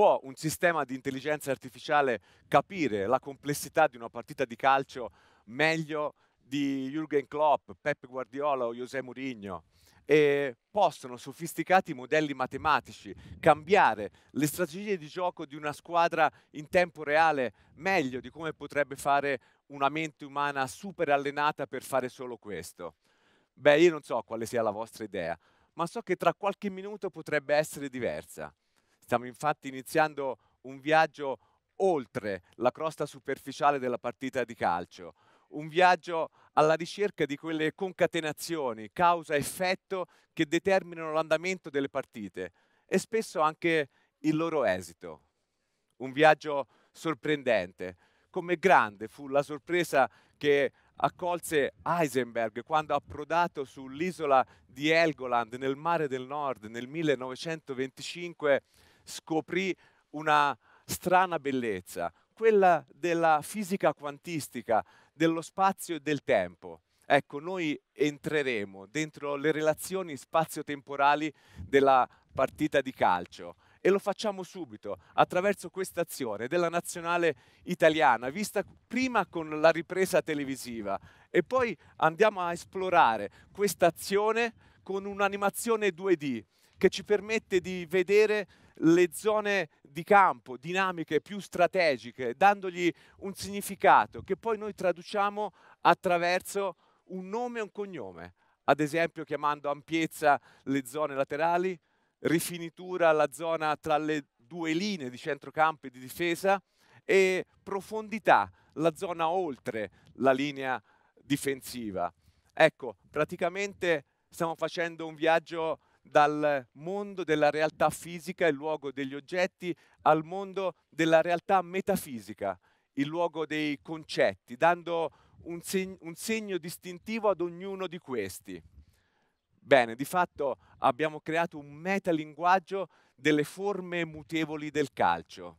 può un sistema di intelligenza artificiale capire la complessità di una partita di calcio meglio di Jürgen Klopp, Pep Guardiola o José Mourinho? E possono sofisticati modelli matematici cambiare le strategie di gioco di una squadra in tempo reale meglio di come potrebbe fare una mente umana super allenata per fare solo questo? Beh, io non so quale sia la vostra idea, ma so che tra qualche minuto potrebbe essere diversa. Stiamo infatti iniziando un viaggio oltre la crosta superficiale della partita di calcio, un viaggio alla ricerca di quelle concatenazioni, causa-effetto che determinano l'andamento delle partite e spesso anche il loro esito. Un viaggio sorprendente, come grande fu la sorpresa che accolse Heisenberg quando approdato sull'isola di Helgoland nel mare del nord nel 1925 scoprì una strana bellezza, quella della fisica quantistica, dello spazio e del tempo. Ecco, noi entreremo dentro le relazioni spazio-temporali della partita di calcio e lo facciamo subito attraverso questa azione della nazionale italiana, vista prima con la ripresa televisiva e poi andiamo a esplorare questa azione con un'animazione 2D che ci permette di vedere le zone di campo dinamiche più strategiche, dandogli un significato che poi noi traduciamo attraverso un nome e un cognome, ad esempio chiamando ampiezza le zone laterali, rifinitura la zona tra le due linee di centrocampo e di difesa e profondità la zona oltre la linea difensiva. Ecco, praticamente stiamo facendo un viaggio dal mondo della realtà fisica, il luogo degli oggetti, al mondo della realtà metafisica, il luogo dei concetti, dando un, seg un segno distintivo ad ognuno di questi. Bene, di fatto abbiamo creato un metalinguaggio delle forme mutevoli del calcio.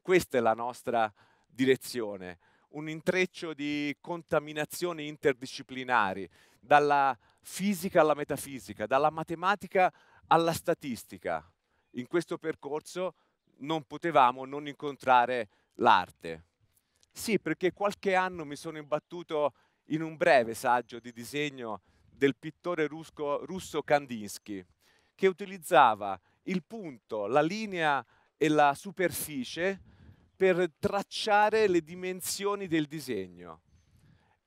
Questa è la nostra direzione, un intreccio di contaminazioni interdisciplinari, dalla fisica alla metafisica, dalla matematica alla statistica. In questo percorso non potevamo non incontrare l'arte. Sì, perché qualche anno mi sono imbattuto in un breve saggio di disegno del pittore rusco, russo Kandinsky, che utilizzava il punto, la linea e la superficie per tracciare le dimensioni del disegno.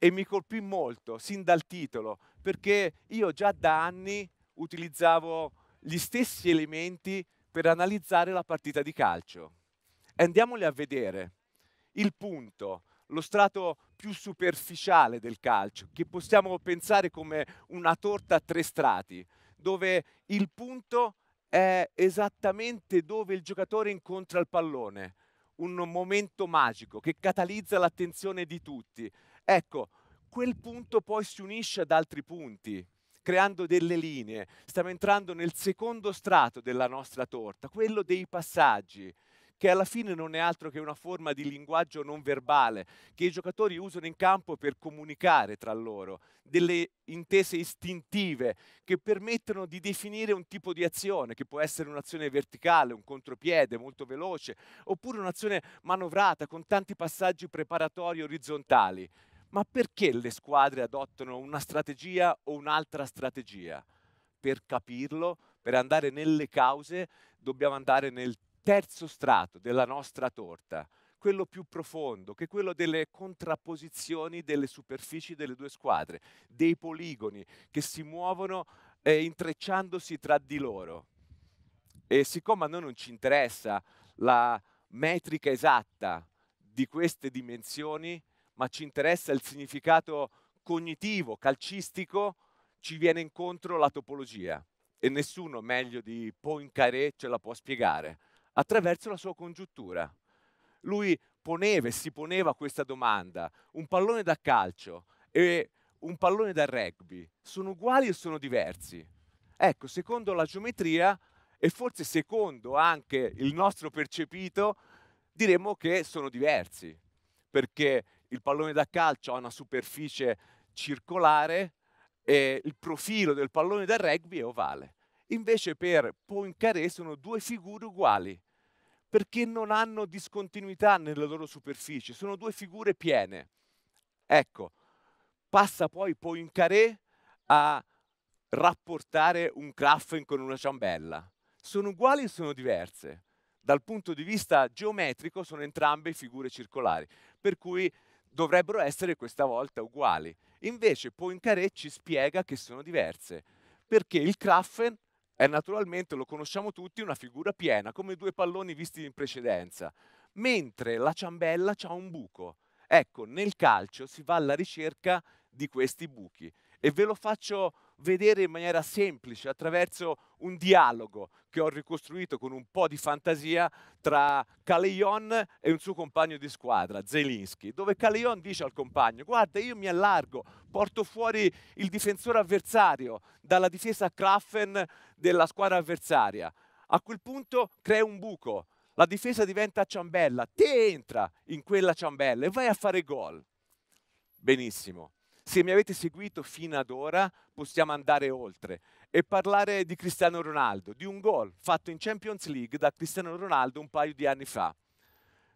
E mi colpì molto, sin dal titolo, perché io già da anni utilizzavo gli stessi elementi per analizzare la partita di calcio. Andiamoli a vedere. Il punto, lo strato più superficiale del calcio, che possiamo pensare come una torta a tre strati, dove il punto è esattamente dove il giocatore incontra il pallone, un momento magico che catalizza l'attenzione di tutti. Ecco, quel punto poi si unisce ad altri punti, creando delle linee. Stiamo entrando nel secondo strato della nostra torta, quello dei passaggi che alla fine non è altro che una forma di linguaggio non verbale che i giocatori usano in campo per comunicare tra loro, delle intese istintive che permettono di definire un tipo di azione, che può essere un'azione verticale, un contropiede molto veloce, oppure un'azione manovrata con tanti passaggi preparatori orizzontali. Ma perché le squadre adottano una strategia o un'altra strategia? Per capirlo, per andare nelle cause, dobbiamo andare nel terzo strato della nostra torta, quello più profondo, che è quello delle contrapposizioni delle superfici delle due squadre, dei poligoni che si muovono eh, intrecciandosi tra di loro. E siccome a noi non ci interessa la metrica esatta di queste dimensioni, ma ci interessa il significato cognitivo, calcistico, ci viene incontro la topologia e nessuno meglio di Poincaré ce la può spiegare, attraverso la sua congiuntura. Lui poneva e si poneva questa domanda, un pallone da calcio e un pallone da rugby, sono uguali o sono diversi? Ecco, secondo la geometria e forse secondo anche il nostro percepito, diremmo che sono diversi perché il pallone da calcio ha una superficie circolare e il profilo del pallone da rugby è ovale. Invece per Poincaré sono due figure uguali, perché non hanno discontinuità nella loro superficie, sono due figure piene. Ecco, passa poi Poincaré a rapportare un Kraffen con una ciambella. Sono uguali o sono diverse? dal punto di vista geometrico sono entrambe figure circolari, per cui dovrebbero essere questa volta uguali. Invece Poincaré ci spiega che sono diverse, perché il Kraffen è naturalmente, lo conosciamo tutti, una figura piena, come due palloni visti in precedenza, mentre la ciambella ha un buco. Ecco, nel calcio si va alla ricerca di questi buchi e ve lo faccio vedere in maniera semplice attraverso un dialogo che ho ricostruito con un po' di fantasia tra Caleon e un suo compagno di squadra, Zelinski, dove Caleon dice al compagno guarda io mi allargo, porto fuori il difensore avversario dalla difesa Kraffen della squadra avversaria. A quel punto crea un buco, la difesa diventa ciambella, te entra in quella ciambella e vai a fare gol. Benissimo se mi avete seguito fino ad ora, possiamo andare oltre e parlare di Cristiano Ronaldo, di un gol fatto in Champions League da Cristiano Ronaldo un paio di anni fa.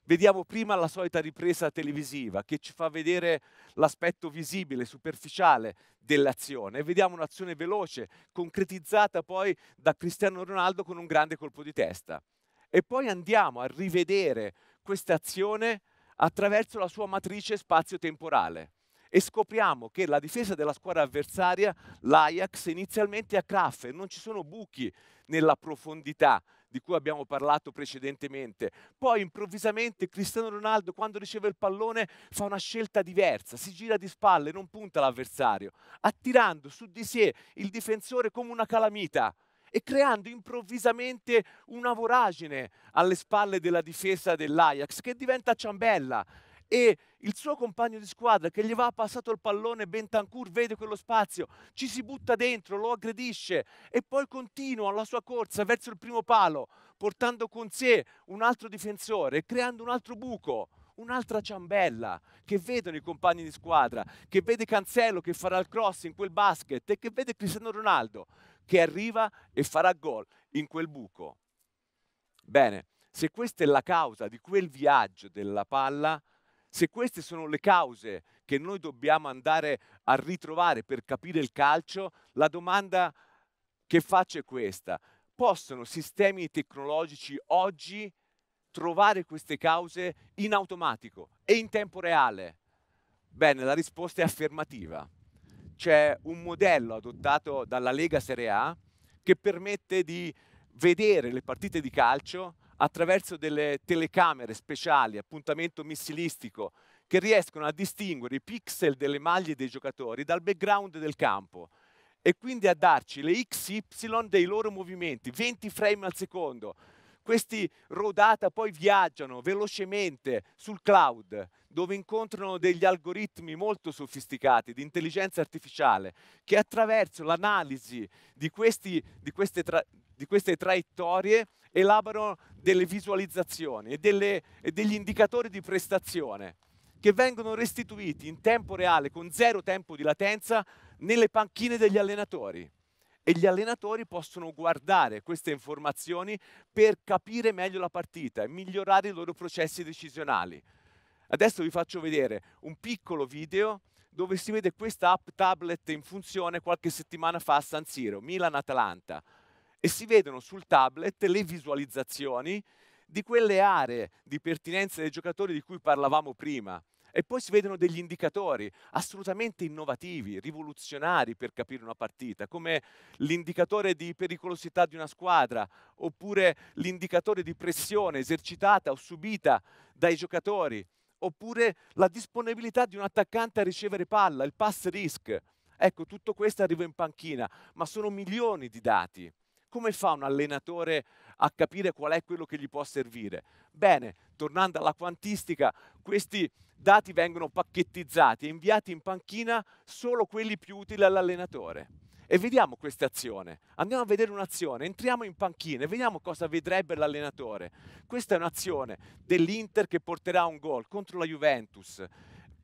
Vediamo prima la solita ripresa televisiva che ci fa vedere l'aspetto visibile, superficiale dell'azione. Vediamo un'azione veloce, concretizzata poi da Cristiano Ronaldo con un grande colpo di testa. E poi andiamo a rivedere questa azione attraverso la sua matrice spazio-temporale e scopriamo che la difesa della squadra avversaria, l'Ajax, inizialmente a caffe, non ci sono buchi nella profondità di cui abbiamo parlato precedentemente. Poi improvvisamente Cristiano Ronaldo quando riceve il pallone fa una scelta diversa, si gira di spalle, non punta l'avversario, attirando su di sé il difensore come una calamita e creando improvvisamente una voragine alle spalle della difesa dell'Ajax che diventa ciambella e il suo compagno di squadra che gli va passato il pallone, Bentancur vede quello spazio, ci si butta dentro, lo aggredisce e poi continua la sua corsa verso il primo palo, portando con sé un altro difensore, creando un altro buco un'altra ciambella che vedono i compagni di squadra, che vede Cancello che farà il cross in quel basket e che vede Cristiano Ronaldo che arriva e farà gol in quel buco. Bene, se questa è la causa di quel viaggio della palla, se queste sono le cause che noi dobbiamo andare a ritrovare per capire il calcio, la domanda che faccio è questa. Possono sistemi tecnologici oggi trovare queste cause in automatico e in tempo reale? Bene, la risposta è affermativa. C'è un modello adottato dalla Lega Serie A che permette di vedere le partite di calcio attraverso delle telecamere speciali, appuntamento missilistico, che riescono a distinguere i pixel delle maglie dei giocatori dal background del campo e quindi a darci le XY dei loro movimenti, 20 frame al secondo. Questi rodata poi viaggiano velocemente sul cloud, dove incontrano degli algoritmi molto sofisticati di intelligenza artificiale, che attraverso l'analisi di, di, di queste traiettorie elaborano delle visualizzazioni e, delle, e degli indicatori di prestazione che vengono restituiti in tempo reale con zero tempo di latenza nelle panchine degli allenatori e gli allenatori possono guardare queste informazioni per capire meglio la partita e migliorare i loro processi decisionali. Adesso vi faccio vedere un piccolo video dove si vede questa app tablet in funzione qualche settimana fa a San Siro, Milan-Atalanta e si vedono sul tablet le visualizzazioni di quelle aree di pertinenza dei giocatori di cui parlavamo prima. E poi si vedono degli indicatori assolutamente innovativi, rivoluzionari per capire una partita, come l'indicatore di pericolosità di una squadra, oppure l'indicatore di pressione esercitata o subita dai giocatori, oppure la disponibilità di un attaccante a ricevere palla, il pass risk. Ecco, tutto questo arriva in panchina, ma sono milioni di dati come fa un allenatore a capire qual è quello che gli può servire? Bene, tornando alla quantistica, questi dati vengono pacchettizzati e inviati in panchina solo quelli più utili all'allenatore. E vediamo questa azione. Andiamo a vedere un'azione, entriamo in panchina e vediamo cosa vedrebbe l'allenatore. Questa è un'azione dell'Inter che porterà un gol contro la Juventus.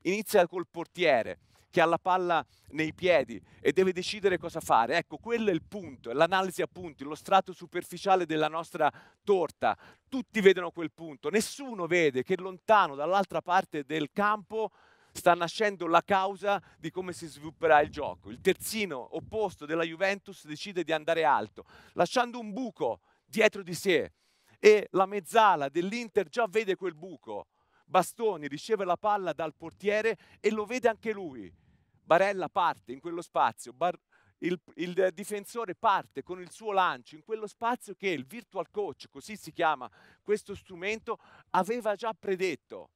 Inizia col portiere, che ha la palla nei piedi e deve decidere cosa fare. Ecco, quello è il punto, è l'analisi a punti, lo strato superficiale della nostra torta. Tutti vedono quel punto, nessuno vede che lontano dall'altra parte del campo sta nascendo la causa di come si svilupperà il gioco. Il terzino opposto della Juventus decide di andare alto, lasciando un buco dietro di sé e la mezzala dell'Inter già vede quel buco. Bastoni riceve la palla dal portiere e lo vede anche lui Barella parte in quello spazio, Bar il, il, difensore parte con il suo lancio in quello spazio che il virtual coach, così si chiama questo strumento, aveva già predetto.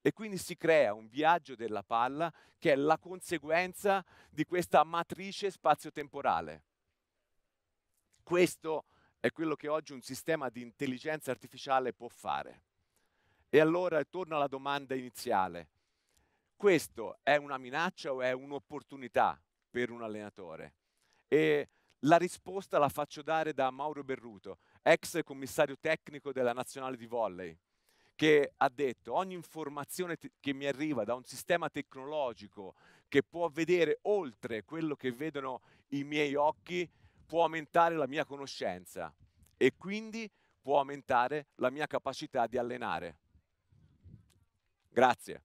E quindi si crea un viaggio della palla che è la conseguenza di questa matrice spazio-temporale. Questo è quello che oggi un sistema di intelligenza artificiale può fare. E allora torno alla domanda iniziale. Questo è una minaccia o è un'opportunità per un allenatore? E la risposta la faccio dare da Mauro Berruto, ex commissario tecnico della nazionale di volley, che ha detto ogni informazione che mi arriva da un sistema tecnologico che può vedere oltre quello che vedono i miei occhi può aumentare la mia conoscenza e quindi può aumentare la mia capacità di allenare. Grazie.